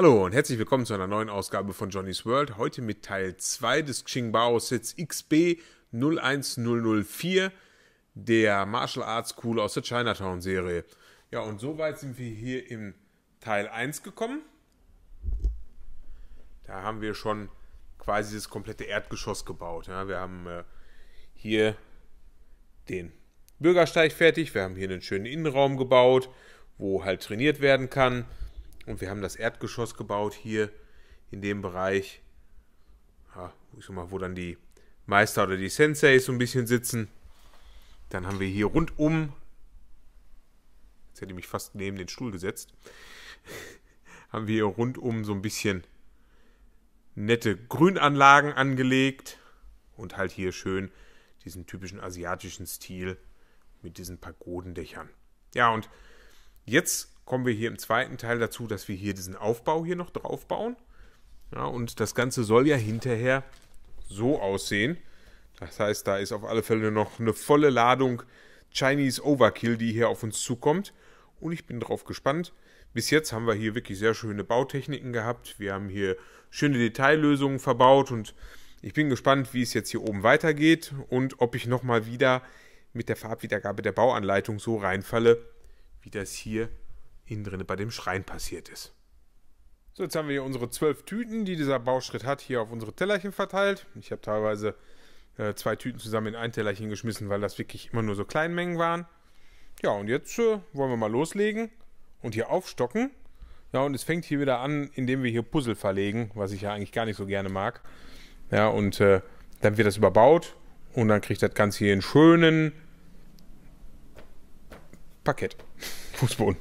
Hallo und herzlich willkommen zu einer neuen Ausgabe von Johnny's World. Heute mit Teil 2 des Qingbao Sets XB 01004 der Martial Arts School aus der Chinatown Serie. Ja, und soweit sind wir hier im Teil 1 gekommen. Da haben wir schon quasi das komplette Erdgeschoss gebaut. Ja, wir haben äh, hier den Bürgersteig fertig, wir haben hier einen schönen Innenraum gebaut, wo halt trainiert werden kann. Und wir haben das Erdgeschoss gebaut hier in dem Bereich, ja, ich sag mal, wo dann die Meister oder die Senseis so ein bisschen sitzen. Dann haben wir hier rundum, jetzt hätte ich mich fast neben den Stuhl gesetzt, haben wir hier rundum so ein bisschen nette Grünanlagen angelegt und halt hier schön diesen typischen asiatischen Stil mit diesen Pagodendächern. Ja, und Jetzt kommen wir hier im zweiten Teil dazu, dass wir hier diesen Aufbau hier noch drauf bauen. Ja, und das Ganze soll ja hinterher so aussehen. Das heißt, da ist auf alle Fälle noch eine volle Ladung Chinese Overkill, die hier auf uns zukommt. Und ich bin drauf gespannt. Bis jetzt haben wir hier wirklich sehr schöne Bautechniken gehabt. Wir haben hier schöne Detaillösungen verbaut und ich bin gespannt, wie es jetzt hier oben weitergeht und ob ich nochmal wieder mit der Farbwiedergabe der Bauanleitung so reinfalle, wie das hier innen drin bei dem Schrein passiert ist. So, jetzt haben wir hier unsere zwölf Tüten, die dieser Bauschritt hat, hier auf unsere Tellerchen verteilt. Ich habe teilweise äh, zwei Tüten zusammen in ein Tellerchen geschmissen, weil das wirklich immer nur so Mengen waren. Ja, und jetzt äh, wollen wir mal loslegen und hier aufstocken. Ja, und es fängt hier wieder an, indem wir hier Puzzle verlegen, was ich ja eigentlich gar nicht so gerne mag. Ja, und äh, dann wird das überbaut und dann kriegt das Ganze hier einen schönen Parkett. Fußboden.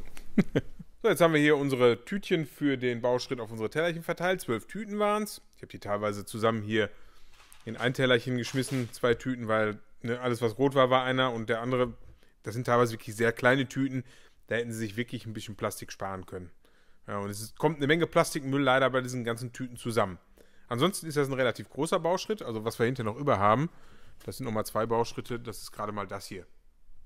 so, jetzt haben wir hier unsere Tütchen für den Bauschritt auf unsere Tellerchen verteilt. Zwölf Tüten waren es. Ich habe die teilweise zusammen hier in ein Tellerchen geschmissen, zwei Tüten, weil ne, alles, was rot war, war einer und der andere, das sind teilweise wirklich sehr kleine Tüten. Da hätten sie sich wirklich ein bisschen Plastik sparen können. Ja, und es ist, kommt eine Menge Plastikmüll leider bei diesen ganzen Tüten zusammen. Ansonsten ist das ein relativ großer Bauschritt. Also was wir hinterher noch über haben, das sind nochmal zwei Bauschritte. Das ist gerade mal das hier.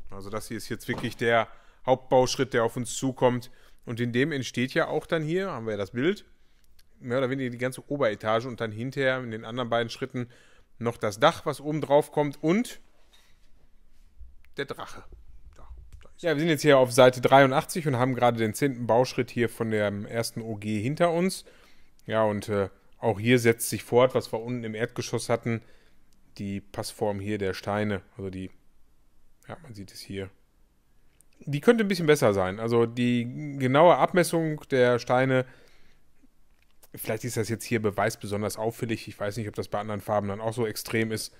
Also das hier ist jetzt wirklich der Hauptbauschritt, der auf uns zukommt. Und in dem entsteht ja auch dann hier, haben wir ja das Bild, mehr oder weniger die ganze Oberetage und dann hinterher in den anderen beiden Schritten noch das Dach, was oben drauf kommt und der Drache. Da, da ja, wir sind jetzt hier auf Seite 83 und haben gerade den zehnten Bauschritt hier von dem ersten OG hinter uns. Ja, und äh, auch hier setzt sich fort, was wir unten im Erdgeschoss hatten, die Passform hier der Steine. Also die, ja, man sieht es hier, die könnte ein bisschen besser sein. Also die genaue Abmessung der Steine, vielleicht ist das jetzt hier Beweis besonders auffällig. Ich weiß nicht, ob das bei anderen Farben dann auch so extrem ist.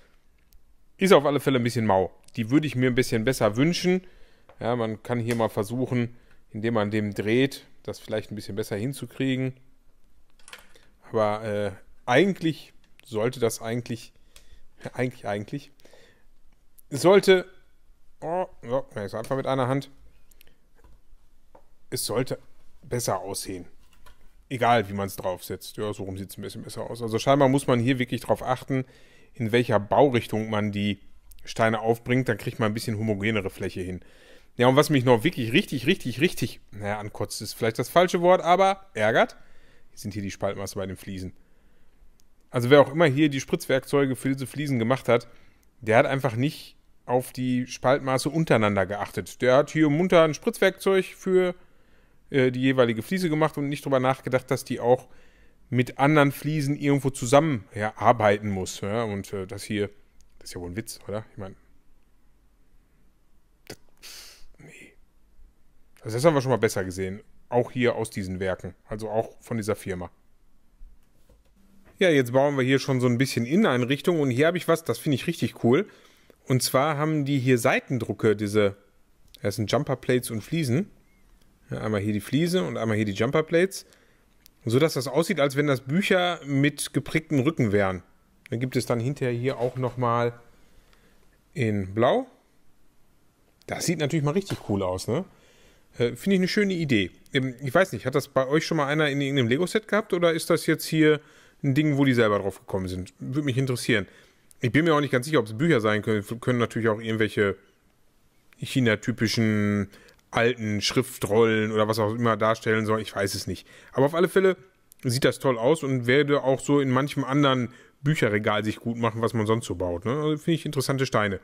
Ist auf alle Fälle ein bisschen mau. Die würde ich mir ein bisschen besser wünschen. Ja, man kann hier mal versuchen, indem man dem dreht, das vielleicht ein bisschen besser hinzukriegen. Aber äh, eigentlich sollte das eigentlich, eigentlich, eigentlich, sollte Oh, so, jetzt einfach mit einer Hand. Es sollte besser aussehen. Egal, wie man es draufsetzt. Ja, so rum sieht es ein bisschen besser aus. Also scheinbar muss man hier wirklich drauf achten, in welcher Baurichtung man die Steine aufbringt. Dann kriegt man ein bisschen homogenere Fläche hin. Ja, und was mich noch wirklich richtig, richtig, richtig, naja, ankotzt, ist vielleicht das falsche Wort, aber ärgert, sind hier die Spaltmasse bei den Fliesen. Also wer auch immer hier die Spritzwerkzeuge für diese Fliesen gemacht hat, der hat einfach nicht auf die Spaltmaße untereinander geachtet. Der hat hier munter ein Spritzwerkzeug für äh, die jeweilige Fliese gemacht und nicht darüber nachgedacht, dass die auch mit anderen Fliesen irgendwo zusammen ja, arbeiten muss. Ja? Und äh, das hier, das ist ja wohl ein Witz, oder? Ich meine. Nee. Also das haben wir schon mal besser gesehen. Auch hier aus diesen Werken. Also auch von dieser Firma. Ja, jetzt bauen wir hier schon so ein bisschen Inneneinrichtung und hier habe ich was, das finde ich richtig cool. Und zwar haben die hier Seitendrucke, diese, das sind Jumper und Fliesen. einmal hier die Fliese und einmal hier die Jumperplates. Plates. So dass das aussieht, als wenn das Bücher mit geprägten Rücken wären. Dann gibt es dann hinterher hier auch nochmal in Blau. Das sieht natürlich mal richtig cool aus, ne? Äh, finde ich eine schöne Idee. Ähm, ich weiß nicht, hat das bei euch schon mal einer in irgendeinem Lego-Set gehabt oder ist das jetzt hier ein Ding, wo die selber drauf gekommen sind? Würde mich interessieren. Ich bin mir auch nicht ganz sicher, ob es Bücher sein können. Können natürlich auch irgendwelche China-typischen alten Schriftrollen oder was auch immer darstellen sollen. Ich weiß es nicht. Aber auf alle Fälle sieht das toll aus und werde auch so in manchem anderen Bücherregal sich gut machen, was man sonst so baut. Ne? Also finde ich interessante Steine.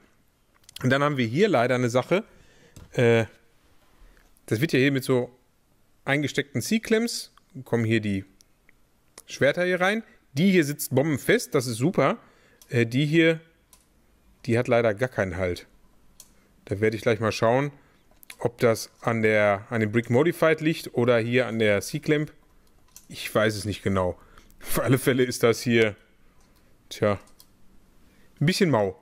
Und dann haben wir hier leider eine Sache. Äh, das wird ja hier mit so eingesteckten C-Clamps, kommen hier die Schwerter hier rein. Die hier sitzt bombenfest, das ist super. Äh, die hier, die hat leider gar keinen Halt. Da werde ich gleich mal schauen, ob das an, der, an dem Brick Modified liegt oder hier an der C-Clamp. Ich weiß es nicht genau. Auf alle Fälle ist das hier, tja, ein bisschen mau.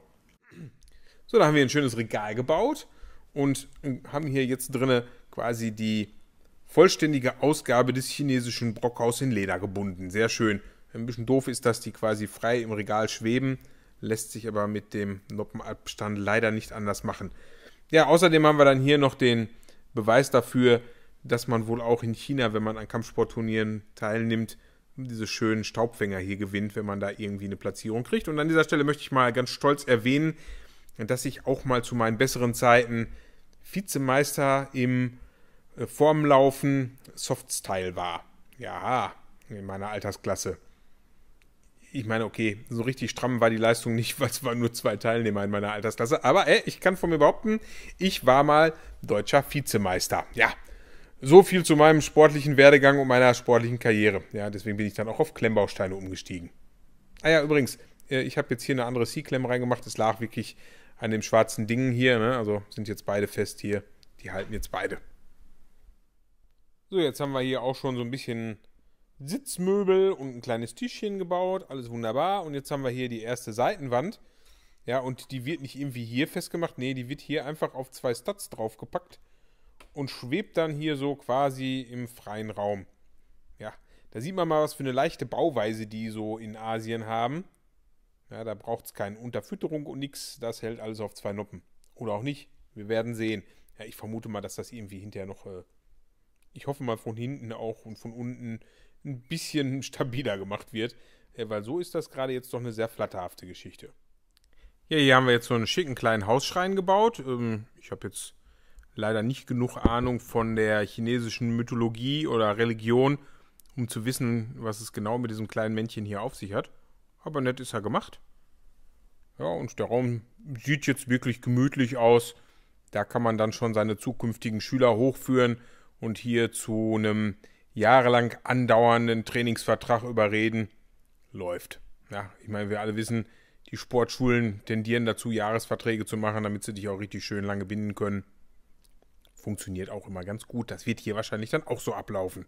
So, da haben wir ein schönes Regal gebaut und haben hier jetzt drinne quasi die vollständige Ausgabe des chinesischen Brockhaus in Leder gebunden. Sehr schön. Ein bisschen doof ist, dass die quasi frei im Regal schweben, lässt sich aber mit dem Noppenabstand leider nicht anders machen. Ja, außerdem haben wir dann hier noch den Beweis dafür, dass man wohl auch in China, wenn man an Kampfsportturnieren teilnimmt, diese schönen Staubfänger hier gewinnt, wenn man da irgendwie eine Platzierung kriegt. Und an dieser Stelle möchte ich mal ganz stolz erwähnen, dass ich auch mal zu meinen besseren Zeiten Vizemeister im äh, Formlaufen Softstyle war. Ja, in meiner Altersklasse ich meine, okay, so richtig stramm war die Leistung nicht, weil es waren nur zwei Teilnehmer in meiner Altersklasse. Aber ey, ich kann von mir behaupten, ich war mal deutscher Vizemeister. Ja, so viel zu meinem sportlichen Werdegang und meiner sportlichen Karriere. Ja, deswegen bin ich dann auch auf Klemmbausteine umgestiegen. Ah ja, übrigens, äh, ich habe jetzt hier eine andere C-Klemme reingemacht. Das lag wirklich an dem schwarzen Ding hier. Ne? Also sind jetzt beide fest hier. Die halten jetzt beide. So, jetzt haben wir hier auch schon so ein bisschen Sitzmöbel und ein kleines Tischchen gebaut, alles wunderbar. Und jetzt haben wir hier die erste Seitenwand. Ja, und die wird nicht irgendwie hier festgemacht, nee, die wird hier einfach auf zwei Stats draufgepackt und schwebt dann hier so quasi im freien Raum. Ja, da sieht man mal, was für eine leichte Bauweise die so in Asien haben. Ja, da braucht es keine Unterfütterung und nichts, das hält alles auf zwei Noppen. Oder auch nicht, wir werden sehen. Ja, ich vermute mal, dass das irgendwie hinterher noch, äh, ich hoffe mal von hinten auch und von unten ein bisschen stabiler gemacht wird, äh, weil so ist das gerade jetzt doch eine sehr flatterhafte Geschichte. Ja, hier haben wir jetzt so einen schicken kleinen Hausschrein gebaut. Ähm, ich habe jetzt leider nicht genug Ahnung von der chinesischen Mythologie oder Religion, um zu wissen, was es genau mit diesem kleinen Männchen hier auf sich hat. Aber nett ist er gemacht. Ja, und der Raum sieht jetzt wirklich gemütlich aus. Da kann man dann schon seine zukünftigen Schüler hochführen und hier zu einem jahrelang andauernden Trainingsvertrag überreden, läuft. Ja, ich meine, wir alle wissen, die Sportschulen tendieren dazu, Jahresverträge zu machen, damit sie dich auch richtig schön lange binden können. Funktioniert auch immer ganz gut. Das wird hier wahrscheinlich dann auch so ablaufen.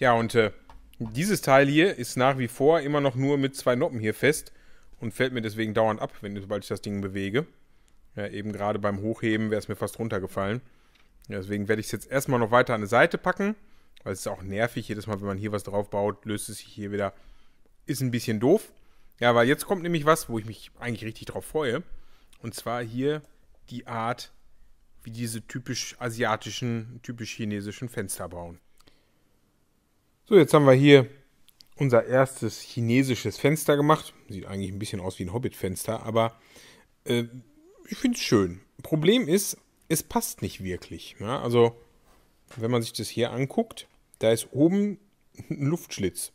Ja, und äh, dieses Teil hier ist nach wie vor immer noch nur mit zwei Noppen hier fest und fällt mir deswegen dauernd ab, wenn sobald ich das Ding bewege. Ja, eben gerade beim Hochheben wäre es mir fast runtergefallen. deswegen werde ich es jetzt erstmal noch weiter an die Seite packen weil es ist auch nervig, jedes Mal, wenn man hier was drauf baut, löst es sich hier wieder. Ist ein bisschen doof. Ja, weil jetzt kommt nämlich was, wo ich mich eigentlich richtig drauf freue. Und zwar hier die Art, wie diese typisch asiatischen, typisch chinesischen Fenster bauen. So, jetzt haben wir hier unser erstes chinesisches Fenster gemacht. Sieht eigentlich ein bisschen aus wie ein Hobbit-Fenster, aber äh, ich finde es schön. Problem ist, es passt nicht wirklich. Ja? Also, wenn man sich das hier anguckt, da ist oben ein Luftschlitz.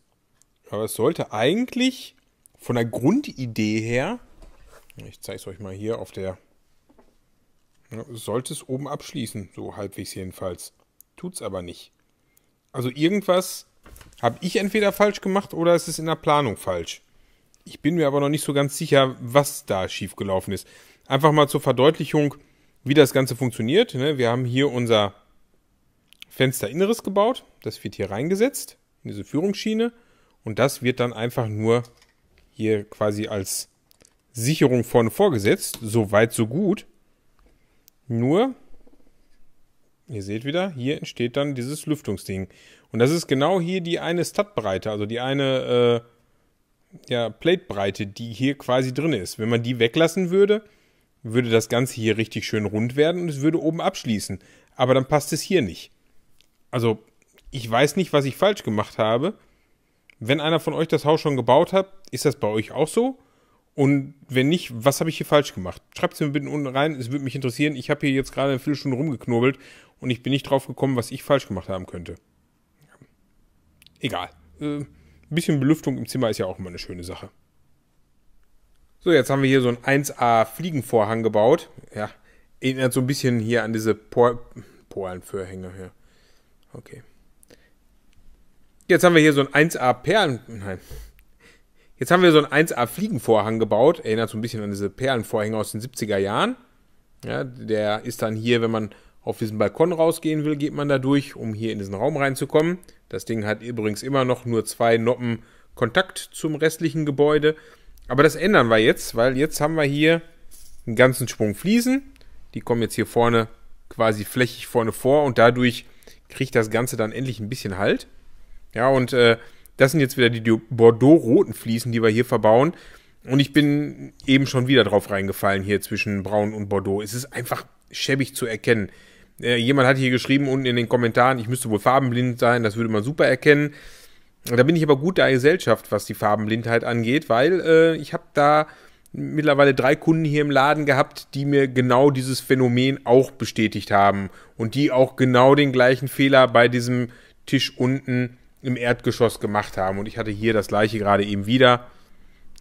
Aber es sollte eigentlich von der Grundidee her, ich zeige es euch mal hier auf der, ne, sollte es oben abschließen, so halbwegs jedenfalls. Tut es aber nicht. Also irgendwas habe ich entweder falsch gemacht oder es ist in der Planung falsch. Ich bin mir aber noch nicht so ganz sicher, was da schiefgelaufen ist. Einfach mal zur Verdeutlichung, wie das Ganze funktioniert. Ne? Wir haben hier unser Fensterinnere gebaut. Das wird hier reingesetzt, in diese Führungsschiene. Und das wird dann einfach nur hier quasi als Sicherung vorne vorgesetzt. So weit, so gut. Nur, ihr seht wieder, hier entsteht dann dieses Lüftungsding. Und das ist genau hier die eine Stadtbreite, also die eine äh, ja, Platebreite, die hier quasi drin ist. Wenn man die weglassen würde, würde das Ganze hier richtig schön rund werden und es würde oben abschließen. Aber dann passt es hier nicht also ich weiß nicht, was ich falsch gemacht habe. Wenn einer von euch das Haus schon gebaut hat, ist das bei euch auch so? Und wenn nicht, was habe ich hier falsch gemacht? Schreibt es mir bitte unten rein, es würde mich interessieren. Ich habe hier jetzt gerade eine Viertelstunde rumgeknobelt und ich bin nicht drauf gekommen, was ich falsch gemacht haben könnte. Egal. Äh, ein bisschen Belüftung im Zimmer ist ja auch immer eine schöne Sache. So, jetzt haben wir hier so einen 1A Fliegenvorhang gebaut. Ja, erinnert so ein bisschen hier an diese Por Polenvorhänge. Ja. Okay. Jetzt haben wir hier so ein 1A-Perlen. Nein. Jetzt haben wir so einen 1A-Fliegenvorhang gebaut. Erinnert so ein bisschen an diese Perlenvorhänge aus den 70er Jahren. Ja, der ist dann hier, wenn man auf diesen Balkon rausgehen will, geht man da durch, um hier in diesen Raum reinzukommen. Das Ding hat übrigens immer noch nur zwei Noppen Kontakt zum restlichen Gebäude. Aber das ändern wir jetzt, weil jetzt haben wir hier einen ganzen Sprung Fliesen. Die kommen jetzt hier vorne quasi flächig vorne vor und dadurch kriegt das Ganze dann endlich ein bisschen Halt. Ja, und äh, das sind jetzt wieder die Bordeaux-roten Fliesen, die wir hier verbauen. Und ich bin eben schon wieder drauf reingefallen hier zwischen Braun und Bordeaux. Es ist einfach schäbig zu erkennen. Äh, jemand hat hier geschrieben unten in den Kommentaren, ich müsste wohl farbenblind sein, das würde man super erkennen. Da bin ich aber gut der Gesellschaft, was die Farbenblindheit angeht, weil äh, ich habe da mittlerweile drei Kunden hier im Laden gehabt, die mir genau dieses Phänomen auch bestätigt haben und die auch genau den gleichen Fehler bei diesem Tisch unten im Erdgeschoss gemacht haben. Und ich hatte hier das gleiche gerade eben wieder.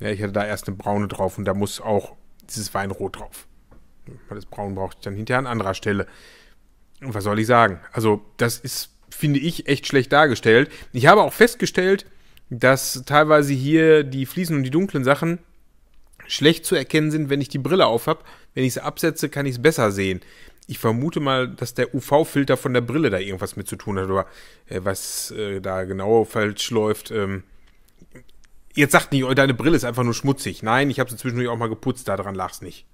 Ja, ich hatte da erst eine braune drauf und da muss auch dieses Weinrot drauf. Weil das Braun brauchte ich dann hinterher an anderer Stelle. Und was soll ich sagen? Also, das ist, finde ich, echt schlecht dargestellt. Ich habe auch festgestellt, dass teilweise hier die Fliesen und die dunklen Sachen schlecht zu erkennen sind, wenn ich die Brille auf habe. Wenn ich sie absetze, kann ich es besser sehen. Ich vermute mal, dass der UV-Filter von der Brille da irgendwas mit zu tun hat, oder äh, was äh, da genau falsch läuft. Ähm, jetzt sagt nicht, oh, deine Brille ist einfach nur schmutzig. Nein, ich habe sie zwischendurch auch mal geputzt, daran lag es nicht.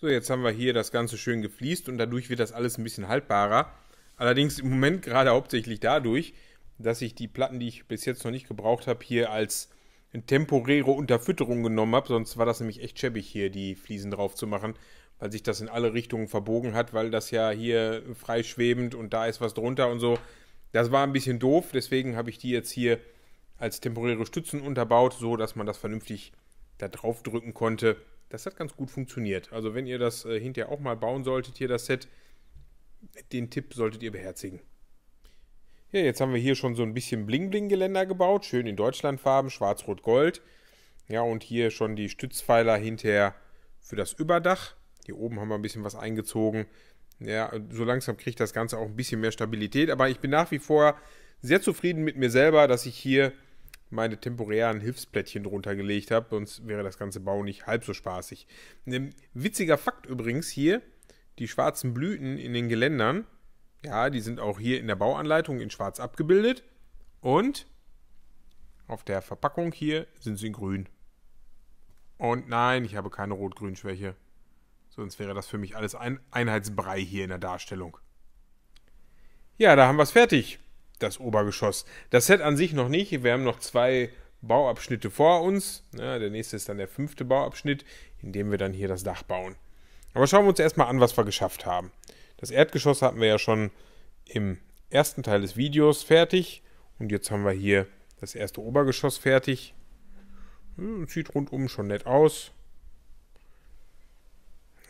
So, jetzt haben wir hier das Ganze schön gefliest und dadurch wird das alles ein bisschen haltbarer. Allerdings im Moment gerade hauptsächlich dadurch, dass ich die Platten, die ich bis jetzt noch nicht gebraucht habe, hier als eine temporäre Unterfütterung genommen habe. Sonst war das nämlich echt schäbig hier, die Fliesen drauf zu machen, weil sich das in alle Richtungen verbogen hat, weil das ja hier freischwebend und da ist was drunter und so. Das war ein bisschen doof, deswegen habe ich die jetzt hier als temporäre Stützen unterbaut, so dass man das vernünftig da drauf drücken konnte. Das hat ganz gut funktioniert. Also wenn ihr das äh, hinterher auch mal bauen solltet, hier das Set, den Tipp solltet ihr beherzigen. Ja, jetzt haben wir hier schon so ein bisschen Bling-Bling-Geländer gebaut, schön in Deutschlandfarben, schwarz-rot-gold. Ja, und hier schon die Stützpfeiler hinterher für das Überdach. Hier oben haben wir ein bisschen was eingezogen. Ja, so langsam kriegt das Ganze auch ein bisschen mehr Stabilität. Aber ich bin nach wie vor sehr zufrieden mit mir selber, dass ich hier meine temporären Hilfsplättchen drunter gelegt habe. Sonst wäre das ganze Bau nicht halb so spaßig. Ein witziger Fakt übrigens hier, die schwarzen Blüten in den Geländern, ja, die sind auch hier in der Bauanleitung in schwarz abgebildet. Und auf der Verpackung hier sind sie in grün. Und nein, ich habe keine Rot-Grün-Schwäche. Sonst wäre das für mich alles ein Einheitsbrei hier in der Darstellung. Ja, da haben wir es fertig. Das Obergeschoss. Das Set an sich noch nicht. Wir haben noch zwei Bauabschnitte vor uns. Ja, der nächste ist dann der fünfte Bauabschnitt, in dem wir dann hier das Dach bauen. Aber schauen wir uns erstmal an, was wir geschafft haben. Das Erdgeschoss hatten wir ja schon im ersten Teil des Videos fertig. Und jetzt haben wir hier das erste Obergeschoss fertig. Sieht rundum schon nett aus.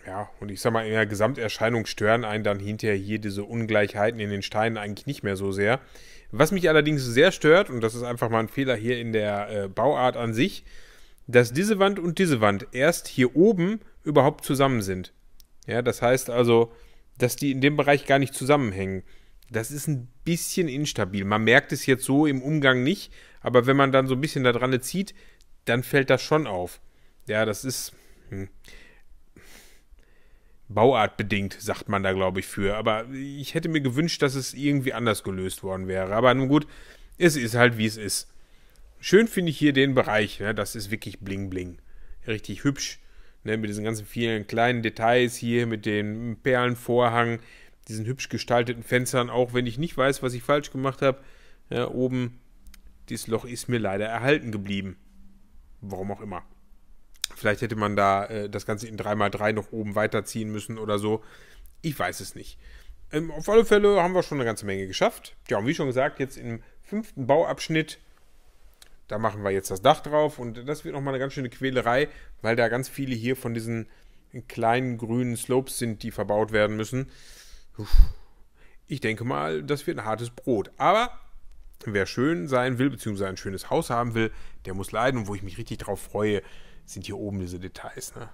Ja, und ich sag mal, in der Gesamterscheinung stören einen dann hinterher hier diese Ungleichheiten in den Steinen eigentlich nicht mehr so sehr. Was mich allerdings sehr stört, und das ist einfach mal ein Fehler hier in der äh, Bauart an sich, dass diese Wand und diese Wand erst hier oben überhaupt zusammen sind. Ja, das heißt also, dass die in dem Bereich gar nicht zusammenhängen. Das ist ein bisschen instabil. Man merkt es jetzt so im Umgang nicht, aber wenn man dann so ein bisschen da dran zieht, dann fällt das schon auf. Ja, das ist hm, bauartbedingt, sagt man da, glaube ich, für. Aber ich hätte mir gewünscht, dass es irgendwie anders gelöst worden wäre. Aber nun gut, es ist halt, wie es ist. Schön finde ich hier den Bereich. Ne? Das ist wirklich bling bling. Richtig hübsch ne, mit diesen ganzen vielen kleinen Details hier, mit dem Perlenvorhang, diesen hübsch gestalteten Fenstern, auch wenn ich nicht weiß, was ich falsch gemacht habe, ja, oben, dieses Loch ist mir leider erhalten geblieben. Warum auch immer. Vielleicht hätte man da äh, das Ganze in 3x3 noch oben weiterziehen müssen oder so. Ich weiß es nicht. Ähm, auf alle Fälle haben wir schon eine ganze Menge geschafft. Ja, und wie schon gesagt, jetzt im fünften Bauabschnitt da machen wir jetzt das Dach drauf und das wird nochmal eine ganz schöne Quälerei, weil da ganz viele hier von diesen kleinen grünen Slopes sind, die verbaut werden müssen. Ich denke mal, das wird ein hartes Brot. Aber wer schön sein will, beziehungsweise ein schönes Haus haben will, der muss leiden. Und wo ich mich richtig drauf freue, sind hier oben diese Details. Ne?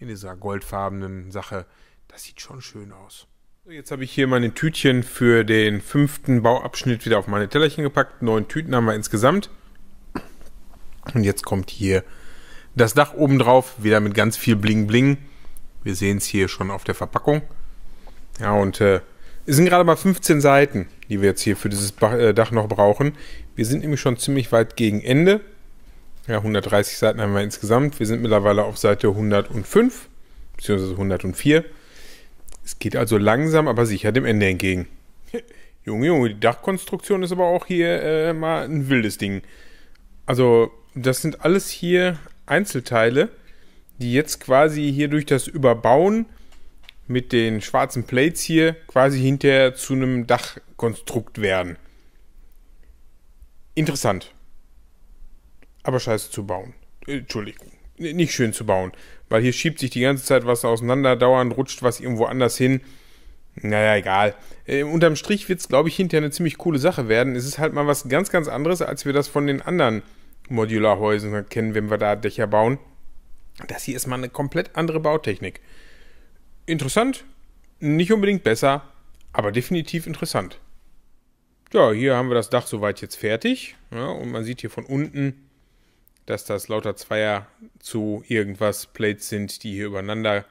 In dieser goldfarbenen Sache. Das sieht schon schön aus. jetzt habe ich hier meine Tütchen für den fünften Bauabschnitt wieder auf meine Tellerchen gepackt. Neun Tüten haben wir insgesamt. Und jetzt kommt hier das Dach oben drauf, wieder mit ganz viel Bling Bling. Wir sehen es hier schon auf der Verpackung. Ja, und äh, es sind gerade mal 15 Seiten, die wir jetzt hier für dieses äh, Dach noch brauchen. Wir sind nämlich schon ziemlich weit gegen Ende. Ja, 130 Seiten haben wir insgesamt. Wir sind mittlerweile auf Seite 105 beziehungsweise 104. Es geht also langsam, aber sicher dem Ende entgegen. Junge, Junge, die Dachkonstruktion ist aber auch hier äh, mal ein wildes Ding. Also das sind alles hier Einzelteile, die jetzt quasi hier durch das Überbauen mit den schwarzen Plates hier quasi hinterher zu einem Dachkonstrukt werden. Interessant. Aber scheiße zu bauen. Äh, Entschuldigung. Nicht schön zu bauen. Weil hier schiebt sich die ganze Zeit was auseinander, dauernd rutscht was irgendwo anders hin. Naja, egal. Äh, unterm Strich wird es, glaube ich, hinterher eine ziemlich coole Sache werden. Es ist halt mal was ganz, ganz anderes, als wir das von den anderen Modularhäusern kennen, wenn wir da Dächer bauen. Das hier ist mal eine komplett andere Bautechnik. Interessant, nicht unbedingt besser, aber definitiv interessant. Ja, hier haben wir das Dach soweit jetzt fertig. Ja, und man sieht hier von unten, dass das lauter Zweier zu irgendwas Plates sind, die hier übereinander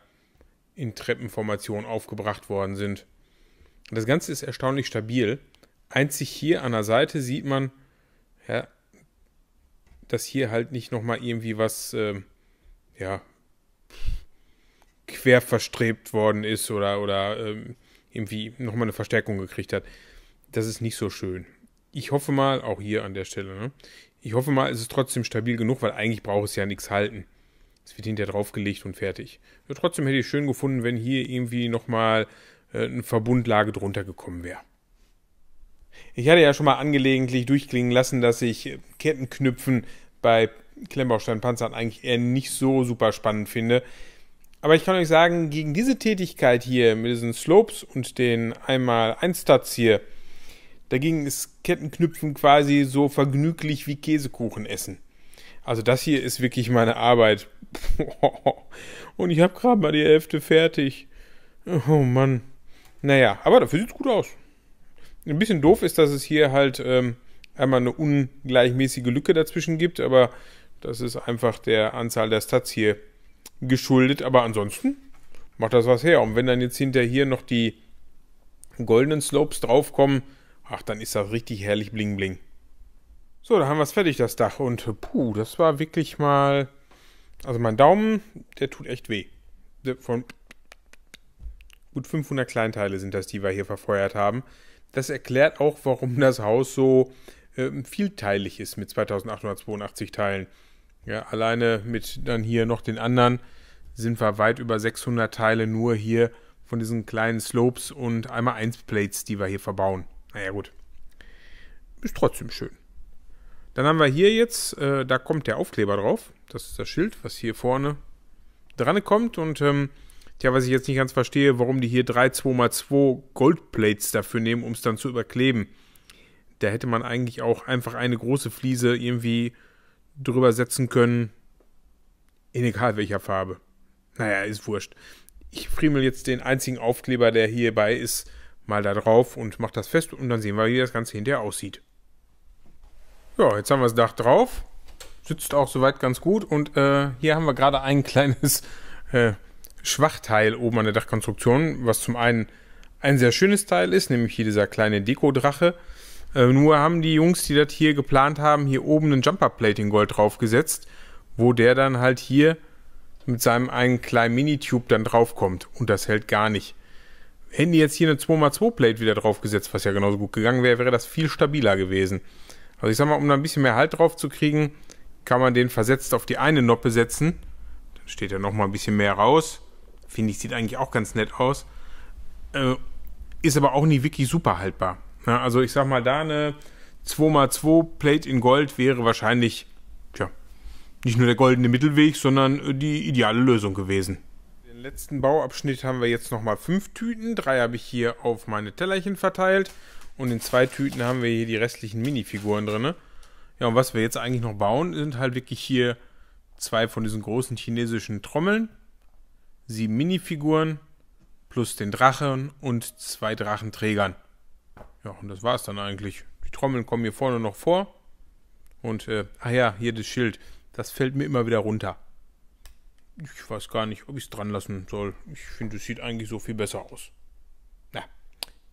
in Treppenformation aufgebracht worden sind. Das Ganze ist erstaunlich stabil. Einzig hier an der Seite sieht man, ja, dass hier halt nicht nochmal irgendwie was, ähm, ja, quer verstrebt worden ist oder, oder ähm, irgendwie nochmal eine Verstärkung gekriegt hat. Das ist nicht so schön. Ich hoffe mal, auch hier an der Stelle, ne? ich hoffe mal, es ist trotzdem stabil genug, weil eigentlich braucht es ja nichts halten. Es wird hinterher draufgelegt und fertig. Ja, trotzdem hätte ich schön gefunden, wenn hier irgendwie nochmal äh, eine Verbundlage drunter gekommen wäre. Ich hatte ja schon mal angelegentlich durchklingen lassen, dass ich Kettenknüpfen bei Klemmbaustein-Panzern eigentlich eher nicht so super spannend finde. Aber ich kann euch sagen, gegen diese Tätigkeit hier mit diesen Slopes und den einmal 1 Stats hier, dagegen ist Kettenknüpfen quasi so vergnüglich wie Käsekuchen essen. Also das hier ist wirklich meine Arbeit. und ich habe gerade mal die Hälfte fertig. Oh Mann. Naja, aber dafür sieht es gut aus. Ein bisschen doof ist, dass es hier halt ähm, einmal eine ungleichmäßige Lücke dazwischen gibt, aber das ist einfach der Anzahl der Stats hier geschuldet. Aber ansonsten macht das was her. Und wenn dann jetzt hinter hier noch die goldenen Slopes draufkommen, ach, dann ist das richtig herrlich bling bling. So, da haben wir es fertig, das Dach. Und puh, das war wirklich mal... Also mein Daumen, der tut echt weh. Von gut 500 Kleinteile sind das, die wir hier verfeuert haben. Das erklärt auch, warum das Haus so äh, vielteilig ist mit 2882 Teilen. Ja, alleine mit dann hier noch den anderen sind wir weit über 600 Teile nur hier von diesen kleinen Slopes und einmal 1 Plates, die wir hier verbauen. Naja gut, ist trotzdem schön. Dann haben wir hier jetzt, äh, da kommt der Aufkleber drauf. Das ist das Schild, was hier vorne dran kommt und ähm, Tja, was ich jetzt nicht ganz verstehe, warum die hier drei 2x2 Goldplates dafür nehmen, um es dann zu überkleben. Da hätte man eigentlich auch einfach eine große Fliese irgendwie drüber setzen können. In egal welcher Farbe. Naja, ist wurscht. Ich friemel jetzt den einzigen Aufkleber, der hierbei ist, mal da drauf und mach das fest und dann sehen wir, wie das Ganze hinterher aussieht. Ja, jetzt haben wir das Dach drauf. Sitzt auch soweit ganz gut und äh, hier haben wir gerade ein kleines äh, Schwachteil oben an der Dachkonstruktion, was zum einen ein sehr schönes Teil ist, nämlich hier dieser kleine Dekodrache. Äh, nur haben die Jungs, die das hier geplant haben, hier oben ein Jumperplate in Gold draufgesetzt, wo der dann halt hier mit seinem einen kleinen Minitube dann draufkommt. Und das hält gar nicht. Hätten die jetzt hier eine 2x2-Plate wieder draufgesetzt, was ja genauso gut gegangen wäre, wäre das viel stabiler gewesen. Also ich sag mal, um da ein bisschen mehr Halt drauf zu kriegen, kann man den versetzt auf die eine Noppe setzen. Dann steht er nochmal ein bisschen mehr raus. Finde ich, sieht eigentlich auch ganz nett aus. Äh, ist aber auch nie wirklich super haltbar. Ja, also ich sag mal, da eine 2x2 Plate in Gold wäre wahrscheinlich, tja, nicht nur der goldene Mittelweg, sondern äh, die ideale Lösung gewesen. Den letzten Bauabschnitt haben wir jetzt nochmal fünf Tüten. Drei habe ich hier auf meine Tellerchen verteilt. Und in zwei Tüten haben wir hier die restlichen Minifiguren drin. Ne? Ja, und was wir jetzt eigentlich noch bauen, sind halt wirklich hier zwei von diesen großen chinesischen Trommeln sieben Minifiguren plus den Drachen und zwei Drachenträgern. Ja, und das war's dann eigentlich. Die Trommeln kommen hier vorne noch vor. Und, äh, ach ja, hier das Schild. Das fällt mir immer wieder runter. Ich weiß gar nicht, ob ich es dran lassen soll. Ich finde, es sieht eigentlich so viel besser aus. Na,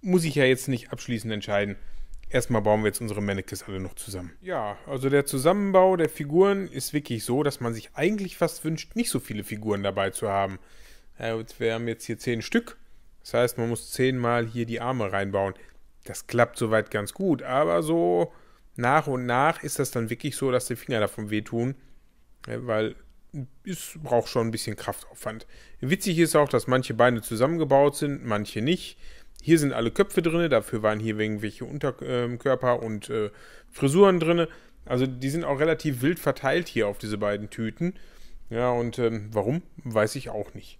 muss ich ja jetzt nicht abschließend entscheiden. Erstmal bauen wir jetzt unsere Mannequins alle noch zusammen. Ja, also der Zusammenbau der Figuren ist wirklich so, dass man sich eigentlich fast wünscht, nicht so viele Figuren dabei zu haben. Ja, jetzt, wir haben jetzt hier zehn Stück. Das heißt, man muss zehnmal hier die Arme reinbauen. Das klappt soweit ganz gut, aber so nach und nach ist das dann wirklich so, dass die Finger davon wehtun, ne, weil es braucht schon ein bisschen Kraftaufwand. Witzig ist auch, dass manche Beine zusammengebaut sind, manche nicht. Hier sind alle Köpfe drin, dafür waren hier irgendwelche Unterkörper ähm, und äh, Frisuren drin. Also die sind auch relativ wild verteilt hier auf diese beiden Tüten. Ja, und ähm, warum, weiß ich auch nicht.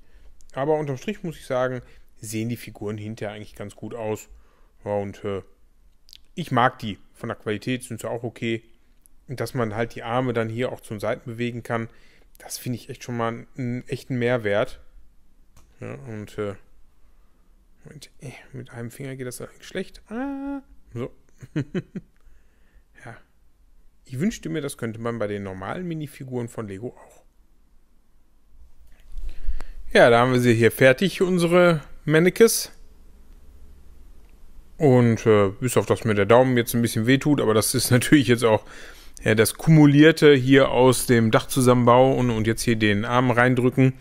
Aber unterm Strich muss ich sagen, sehen die Figuren hinterher eigentlich ganz gut aus. Ja, und äh, ich mag die. Von der Qualität sind sie auch okay. Und dass man halt die Arme dann hier auch zum Seiten bewegen kann, das finde ich echt schon mal einen, echten Mehrwert. Ja, und äh, mit, äh, mit, einem Finger geht das eigentlich schlecht. Ah, so. ja. Ich wünschte mir, das könnte man bei den normalen Minifiguren von Lego auch. Ja, da haben wir sie hier fertig, unsere Mannequins. Und äh, bis auf das mir der Daumen jetzt ein bisschen wehtut, aber das ist natürlich jetzt auch ja, das Kumulierte hier aus dem Dachzusammenbau und, und jetzt hier den Arm reindrücken.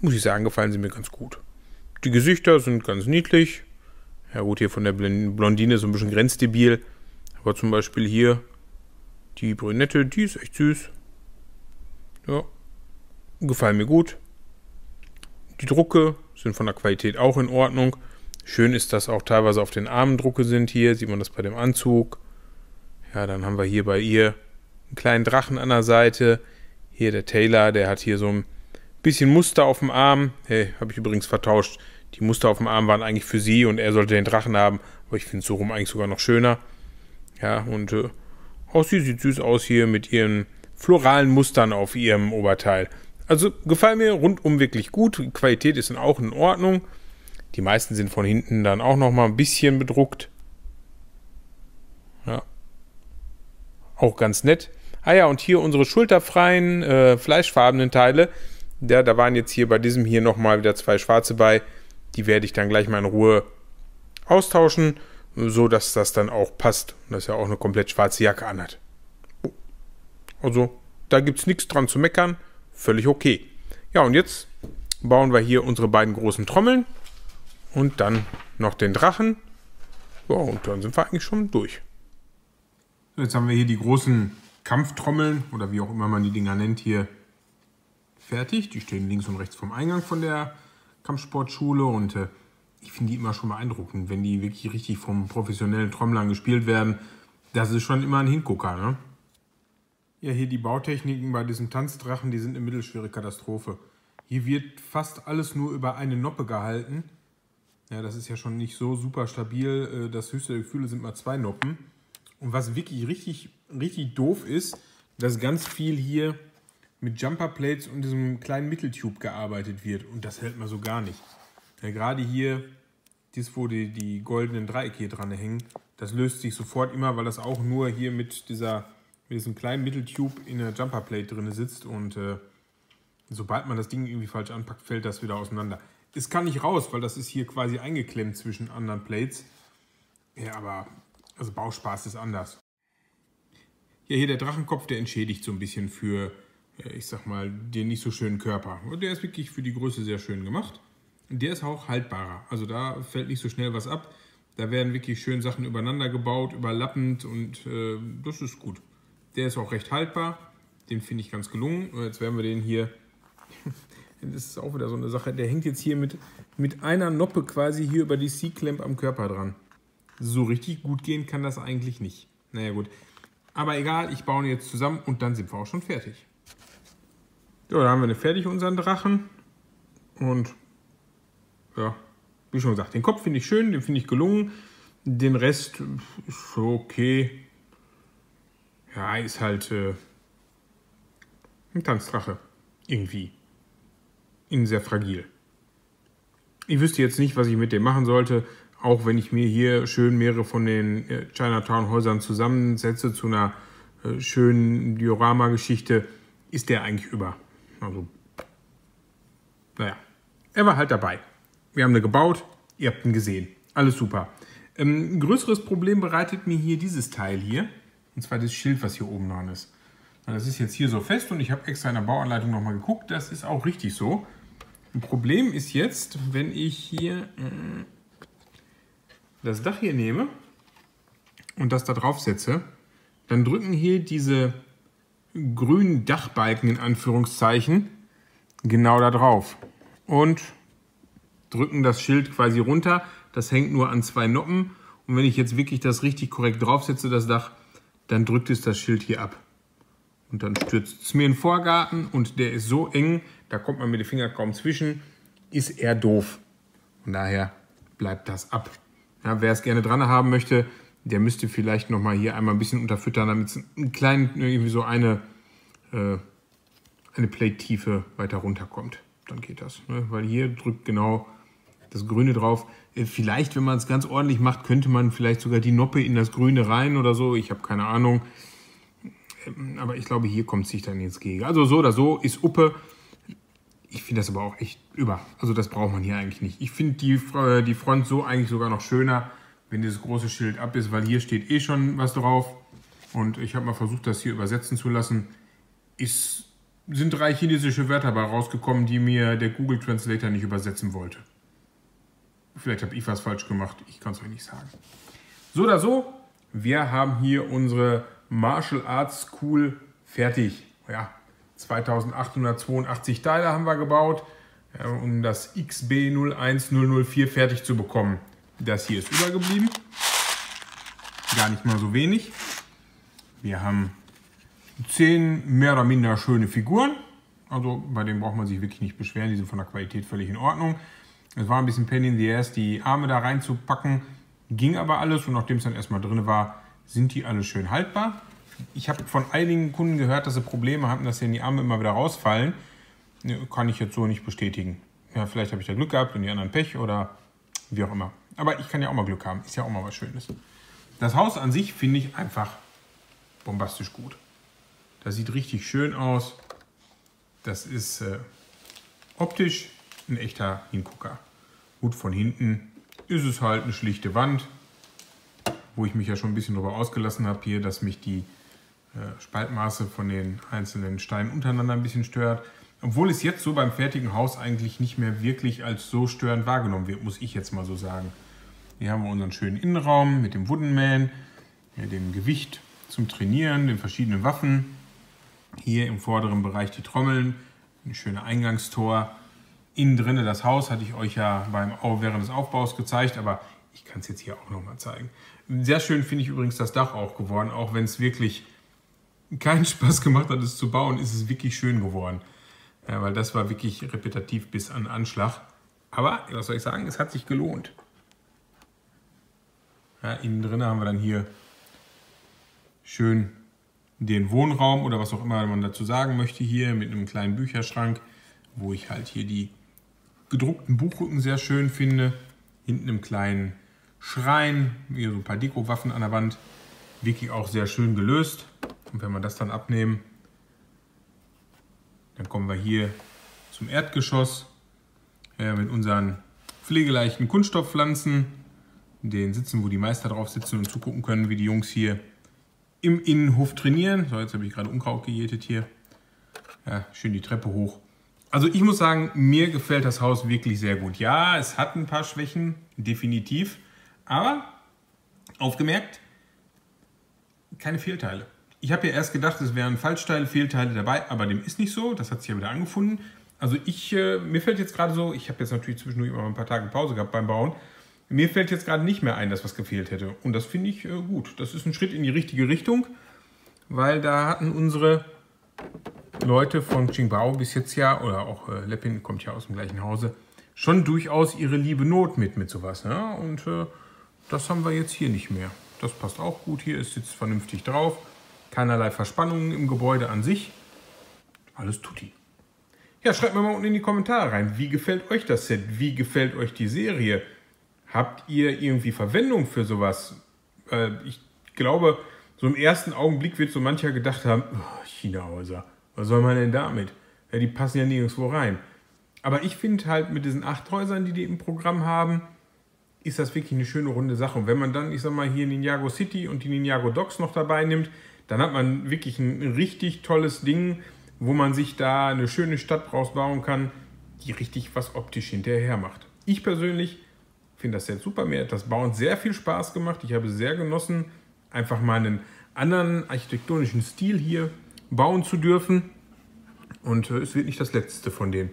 Muss ich sagen, gefallen sie mir ganz gut. Die Gesichter sind ganz niedlich. Ja gut, hier von der Blondine so ein bisschen grenzdebil. Aber zum Beispiel hier die Brünette, die ist echt süß. Ja, gefallen mir gut die Drucke sind von der Qualität auch in Ordnung. Schön ist, dass auch teilweise auf den Armen Drucke sind hier. Sieht man das bei dem Anzug. Ja, dann haben wir hier bei ihr einen kleinen Drachen an der Seite. Hier der Taylor, der hat hier so ein bisschen Muster auf dem Arm. Hey, habe ich übrigens vertauscht. Die Muster auf dem Arm waren eigentlich für sie und er sollte den Drachen haben. Aber ich finde es so rum eigentlich sogar noch schöner. Ja, und äh, auch sie sieht süß aus hier mit ihren floralen Mustern auf ihrem Oberteil. Also gefallen mir rundum wirklich gut. Die Qualität ist dann auch in Ordnung. Die meisten sind von hinten dann auch noch mal ein bisschen bedruckt. Ja. Auch ganz nett. Ah ja, und hier unsere schulterfreien, äh, fleischfarbenen Teile. Ja, da waren jetzt hier bei diesem hier nochmal wieder zwei schwarze bei. Die werde ich dann gleich mal in Ruhe austauschen, so dass das dann auch passt. Und dass er auch eine komplett schwarze Jacke anhat. Oh. Also, da gibt es nichts dran zu meckern völlig okay. Ja, und jetzt bauen wir hier unsere beiden großen Trommeln und dann noch den Drachen. Ja, und dann sind wir eigentlich schon durch. So, jetzt haben wir hier die großen Kampftrommeln oder wie auch immer man die Dinger nennt hier fertig. Die stehen links und rechts vom Eingang von der Kampfsportschule und äh, ich finde die immer schon beeindruckend, wenn die wirklich richtig vom professionellen Trommlern gespielt werden. Das ist schon immer ein Hingucker, ne? Ja, hier die Bautechniken bei diesem Tanzdrachen, die sind eine mittelschwere Katastrophe. Hier wird fast alles nur über eine Noppe gehalten. Ja, das ist ja schon nicht so super stabil. Äh, das höchste Gefühl sind mal zwei Noppen. Und was wirklich richtig, richtig doof ist, dass ganz viel hier mit Jumperplates und diesem kleinen Mitteltube gearbeitet wird. Und das hält man so gar nicht. Ja, gerade hier, dies, wo die, die goldenen Dreiecke hier dran hängen, das löst sich sofort immer, weil das auch nur hier mit dieser mit diesem kleinen Mitteltube in der Jumperplate drin sitzt und äh, sobald man das Ding irgendwie falsch anpackt, fällt das wieder auseinander. Es kann nicht raus, weil das ist hier quasi eingeklemmt zwischen anderen Plates. Ja, aber also Bauspaß ist anders. Ja, hier der Drachenkopf, der entschädigt so ein bisschen für, äh, ich sag mal, den nicht so schönen Körper. Und der ist wirklich für die Größe sehr schön gemacht. Und der ist auch haltbarer. Also da fällt nicht so schnell was ab. Da werden wirklich schön Sachen übereinander gebaut, überlappend und äh, das ist gut. Der ist auch recht haltbar. Den finde ich ganz gelungen. Und jetzt werden wir den hier. das ist auch wieder so eine Sache. Der hängt jetzt hier mit, mit einer Noppe quasi hier über die C-Clamp am Körper dran. So richtig gut gehen kann das eigentlich nicht. Naja, gut. Aber egal, ich baue ihn jetzt zusammen und dann sind wir auch schon fertig. So, da haben wir fertig unseren Drachen. Und ja, wie schon gesagt, den Kopf finde ich schön, den finde ich gelungen. Den Rest ist okay. Ja, ist halt äh, ein Tanzdrache. Irgendwie. In sehr fragil. Ich wüsste jetzt nicht, was ich mit dem machen sollte, auch wenn ich mir hier schön mehrere von den äh, Chinatown-Häusern zusammensetze zu einer äh, schönen Diorama-Geschichte, ist der eigentlich über. Also, naja. Er war halt dabei. Wir haben ihn gebaut, ihr habt ihn gesehen. Alles super. Ähm, ein größeres Problem bereitet mir hier dieses Teil hier und zwar das Schild, was hier oben dran ist. Das ist jetzt hier so fest und ich habe extra in der Bauanleitung nochmal geguckt, das ist auch richtig so. Ein Problem ist jetzt, wenn ich hier äh, das Dach hier nehme und das da drauf setze, dann drücken hier diese grünen Dachbalken in Anführungszeichen genau da drauf und drücken das Schild quasi runter. Das hängt nur an zwei Noppen und wenn ich jetzt wirklich das richtig korrekt draufsetze, das Dach, dann drückt es das Schild hier ab. Und dann stürzt es mir in den Vorgarten und der ist so eng, da kommt man mit den Fingern kaum zwischen, ist eher doof. Von daher bleibt das ab. Ja, wer es gerne dran haben möchte, der müsste vielleicht nochmal hier einmal ein bisschen unterfüttern, damit es einen kleinen, irgendwie so eine, äh, eine Plate-Tiefe weiter runterkommt. Dann geht das. Ne? Weil hier drückt genau das Grüne drauf. Äh, vielleicht, wenn man es ganz ordentlich macht, könnte man vielleicht sogar die Noppe in das Grüne rein oder so. Ich habe keine Ahnung. Ähm, aber ich glaube, hier kommt es sich dann jetzt gegen. Also so oder so ist Uppe. Ich finde das aber auch echt über. Also das braucht man hier eigentlich nicht. Ich finde die, äh, die Front so eigentlich sogar noch schöner, wenn dieses große Schild ab ist, weil hier steht eh schon was drauf. Und ich habe mal versucht, das hier übersetzen zu lassen. Ist, sind drei chinesische Wörter dabei rausgekommen, die mir der Google Translator nicht übersetzen wollte. Vielleicht habe ich was falsch gemacht, ich kann es euch nicht sagen. So oder so, wir haben hier unsere Martial Arts School fertig. Ja, 2882 Teile haben wir gebaut, äh, um das XB01004 fertig zu bekommen. Das hier ist übergeblieben. Gar nicht mal so wenig. Wir haben zehn mehr oder minder schöne Figuren. Also bei denen braucht man sich wirklich nicht beschweren. Die sind von der Qualität völlig in Ordnung. Es war ein bisschen Pain in the Ass, die Arme da reinzupacken. Ging aber alles und nachdem es dann erstmal drin war, sind die alle schön haltbar. Ich habe von einigen Kunden gehört, dass sie Probleme hatten, dass ihnen die Arme immer wieder rausfallen. Ne, kann ich jetzt so nicht bestätigen. Ja, vielleicht habe ich da Glück gehabt und die anderen Pech oder wie auch immer. Aber ich kann ja auch mal Glück haben. Ist ja auch mal was Schönes. Das Haus an sich finde ich einfach bombastisch gut. Das sieht richtig schön aus. Das ist äh, optisch ein echter Hingucker. Gut, von hinten ist es halt eine schlichte Wand, wo ich mich ja schon ein bisschen darüber ausgelassen habe hier, dass mich die äh, Spaltmaße von den einzelnen Steinen untereinander ein bisschen stört. Obwohl es jetzt so beim fertigen Haus eigentlich nicht mehr wirklich als so störend wahrgenommen wird, muss ich jetzt mal so sagen. Hier haben wir unseren schönen Innenraum mit dem Woodenman, mit dem Gewicht zum Trainieren, den verschiedenen Waffen. Hier im vorderen Bereich die Trommeln, ein schönes Eingangstor innen drinne das Haus, hatte ich euch ja beim, während des Aufbaus gezeigt, aber ich kann es jetzt hier auch nochmal zeigen. Sehr schön finde ich übrigens das Dach auch geworden, auch wenn es wirklich keinen Spaß gemacht hat, es zu bauen, ist es wirklich schön geworden. Ja, äh, weil das war wirklich repetitiv bis an Anschlag. Aber, was soll ich sagen, es hat sich gelohnt. Ja, innen drin haben wir dann hier schön den Wohnraum oder was auch immer man dazu sagen möchte hier mit einem kleinen Bücherschrank, wo ich halt hier die gedruckten Buchrücken sehr schön finde. Hinten im kleinen Schrein, hier so ein paar Dekowaffen an der Wand. Wirklich auch sehr schön gelöst. Und wenn wir das dann abnehmen, dann kommen wir hier zum Erdgeschoss äh, mit unseren pflegeleichten Kunststoffpflanzen, den Sitzen, wo die Meister drauf sitzen und zugucken können, wie die Jungs hier im Innenhof trainieren. So, jetzt habe ich gerade Unkraut gejätet hier. Ja, schön die Treppe hoch. Also ich muss sagen, mir gefällt das Haus wirklich sehr gut. Ja, es hat ein paar Schwächen, definitiv. Aber, aufgemerkt, keine Fehlteile. Ich habe ja erst gedacht, es wären Falschteile, Fehlteile dabei, aber dem ist nicht so. Das hat sich ja wieder angefunden. Also ich, äh, mir fällt jetzt gerade so, ich habe jetzt natürlich zwischendurch immer ein paar Tage Pause gehabt beim Bauen. Mir fällt jetzt gerade nicht mehr ein, dass was gefehlt hätte. Und das finde ich äh, gut. Das ist ein Schritt in die richtige Richtung, weil da hatten unsere Leute von Qingbao bis jetzt ja, oder auch äh, Leppin kommt ja aus dem gleichen Hause, schon durchaus ihre liebe Not mit, mit sowas. Ne? Und äh, das haben wir jetzt hier nicht mehr. Das passt auch gut. Hier ist jetzt vernünftig drauf. Keinerlei Verspannungen im Gebäude an sich. Alles tutti. Ja, schreibt mir mal unten in die Kommentare rein. Wie gefällt euch das Set? Wie gefällt euch die Serie? Habt ihr irgendwie Verwendung für sowas? Äh, ich glaube, so im ersten Augenblick wird so mancher gedacht haben, oh, China-Häuser. Was soll man denn damit? Ja, die passen ja nirgendwo rein. Aber ich finde halt mit diesen acht Häusern, die die im Programm haben, ist das wirklich eine schöne runde Sache. Und wenn man dann, ich sag mal, hier Ninjago City und die Ninjago Docks noch dabei nimmt, dann hat man wirklich ein richtig tolles Ding, wo man sich da eine schöne Stadt draus bauen kann, die richtig was optisch hinterher macht. Ich persönlich finde das jetzt super. Mir hat das Bauen sehr viel Spaß gemacht. Ich habe sehr genossen, einfach mal einen anderen architektonischen Stil hier bauen zu dürfen. Und äh, es wird nicht das letzte von den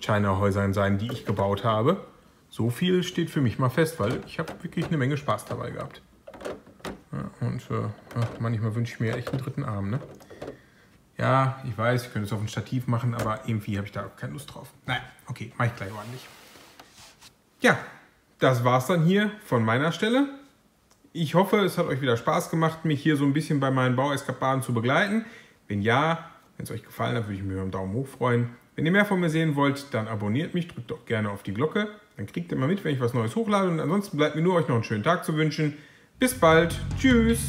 China-Häusern sein, die ich gebaut habe. So viel steht für mich mal fest, weil ich habe wirklich eine Menge Spaß dabei gehabt. Ja, und äh, manchmal wünsche ich mir echt einen dritten Arm, ne? Ja, ich weiß, ich könnte es auf ein Stativ machen, aber irgendwie habe ich da keine Lust drauf. Nein, okay, mache ich gleich ordentlich. Ja, das war's dann hier von meiner Stelle. Ich hoffe, es hat euch wieder Spaß gemacht, mich hier so ein bisschen bei meinen Baueskapaden zu begleiten. Wenn ja, wenn es euch gefallen hat, würde ich mich über einen Daumen hoch freuen. Wenn ihr mehr von mir sehen wollt, dann abonniert mich, drückt auch gerne auf die Glocke. Dann kriegt ihr mal mit, wenn ich was Neues hochlade. Und ansonsten bleibt mir nur euch noch einen schönen Tag zu wünschen. Bis bald. Tschüss.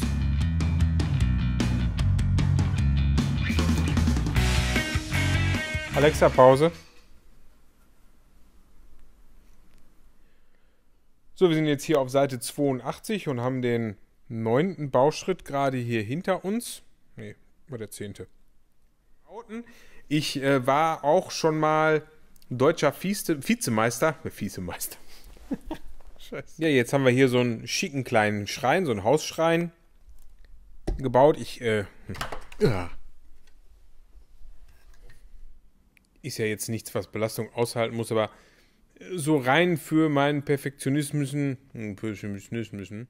Alexa, Pause. So, wir sind jetzt hier auf Seite 82 und haben den neunten Bauschritt gerade hier hinter uns. Nee, war der zehnte. Ich äh, war auch schon mal deutscher Vize Vizemeister. Äh, Vizemeister. Scheiße. Ja, jetzt haben wir hier so einen schicken kleinen Schrein, so einen Hausschrein gebaut. Ich, äh, hm. ja. Ist ja jetzt nichts, was Belastung aushalten muss, aber so rein für meinen Perfektionismus, hm, Perfektionismus, hm.